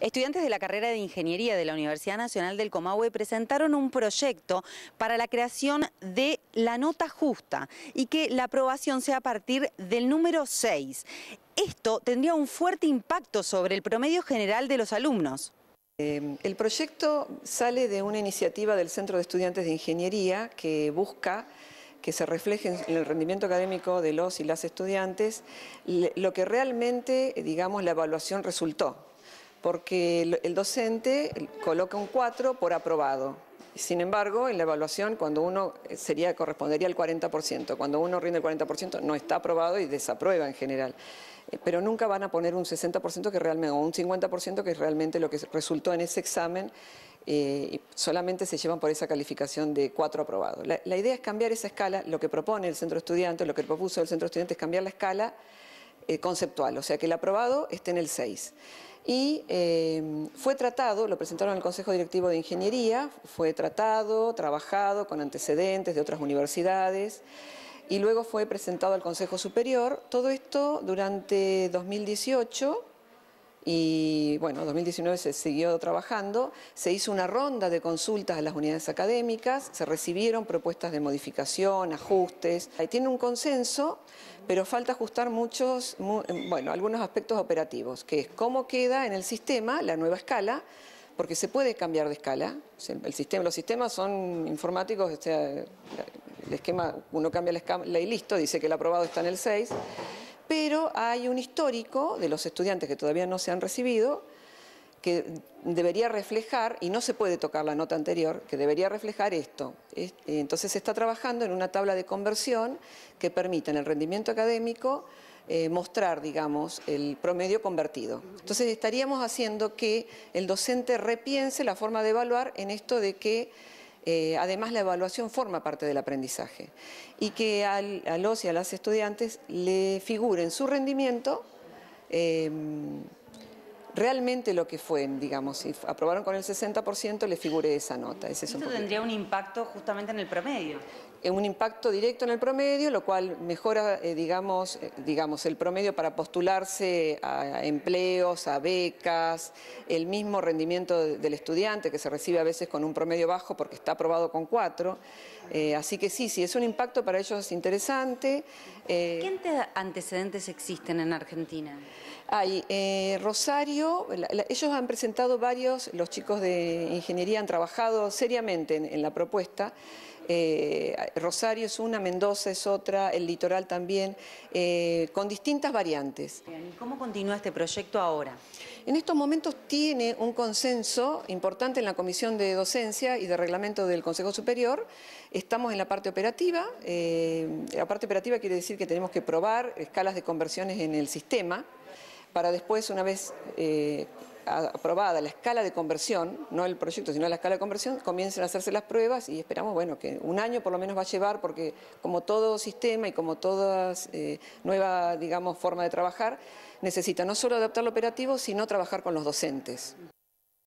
Estudiantes de la carrera de Ingeniería de la Universidad Nacional del Comahue presentaron un proyecto para la creación de la nota justa y que la aprobación sea a partir del número 6. Esto tendría un fuerte impacto sobre el promedio general de los alumnos. Em, el proyecto sale de una iniciativa del Centro de Estudiantes de Ingeniería que busca que se refleje en el rendimiento académico de los y las estudiantes lo que realmente, digamos, la evaluación resultó porque el, docente coloca un 4 por aprobado. Sin embargo, en la evaluación, cuando uno eh, sería, correspondería al 40%, cuando uno rinde el 40% no está aprobado y desaprueba en general. Eh, pero nunca van a poner un 60% que realmente, o un 50% que es realmente lo que resultó en ese examen. Eh, solamente se llevan por esa calificación de 4 aprobado. La, idea es cambiar esa escala, lo que propone el centro estudiante, lo que propuso el centro estudiante es cambiar la escala eh, conceptual, o sea que el aprobado esté en el 6 y em, fue tratado, lo presentaron al Consejo Directivo de Ingeniería, fue tratado, trabajado con antecedentes de otras universidades y luego fue presentado al Consejo Superior. Todo esto durante 2018 y bueno, 2019 se siguió trabajando, se hizo una ronda de consultas a las unidades académicas, se recibieron propuestas de modificación, ajustes, Ahí tiene un consenso, pero falta ajustar muchos, bueno, algunos aspectos operativos, que es cómo queda en el sistema la nueva escala, porque se puede cambiar de escala, el sistema, los sistemas son informáticos, el esquema, uno cambia la escala y listo, dice que el aprobado está en el 6, pero hay un histórico de los estudiantes que todavía no se han recibido que debería reflejar, y no se puede tocar la nota anterior, que debería reflejar esto. Eh, entonces se está trabajando en una tabla de conversión que permita en el rendimiento académico eh, mostrar, digamos, el promedio convertido. Entonces estaríamos haciendo que el docente repiense la forma de evaluar en esto de que eh, además la evaluación forma parte del aprendizaje y que a los y a las estudiantes le figuren su rendimiento. Eh, realmente lo que fue, digamos, si aprobaron con el 60%, le figure esa nota. Esto tendría un impacto justamente en el promedio. Eh, un impacto directo en el promedio, lo cual mejora, eh, digamos, eh, digamos, el promedio para postularse a empleos, a becas, el mismo rendimiento del estudiante que se recibe a veces con un promedio bajo porque está aprobado con cuatro. así que sí, sí, es un impacto para ellos interesante. ¿Qué antecedentes existen en Argentina? Hay Rosario, ellos han presentado varios, los chicos de ingeniería han trabajado seriamente en, la propuesta. Eh, Rosario es una, Mendoza es otra, el litoral también, eh, con distintas variantes. cómo continúa este proyecto ahora? En estos momentos tiene un consenso importante en la Comisión de Docencia y de Reglamento del Consejo Superior. Estamos en la parte operativa. Eh, la parte operativa quiere decir que tenemos que probar escalas de conversiones en el sistema para después, una vez eh, aprobada la escala de conversión, no el proyecto, sino la escala de conversión, comiencen a hacerse las pruebas y esperamos, bueno, que un año por lo menos va a llevar, porque como todo sistema y como toda eh, nueva, digamos, forma de trabajar, necesita no solo adaptar lo operativo, sino trabajar con los docentes.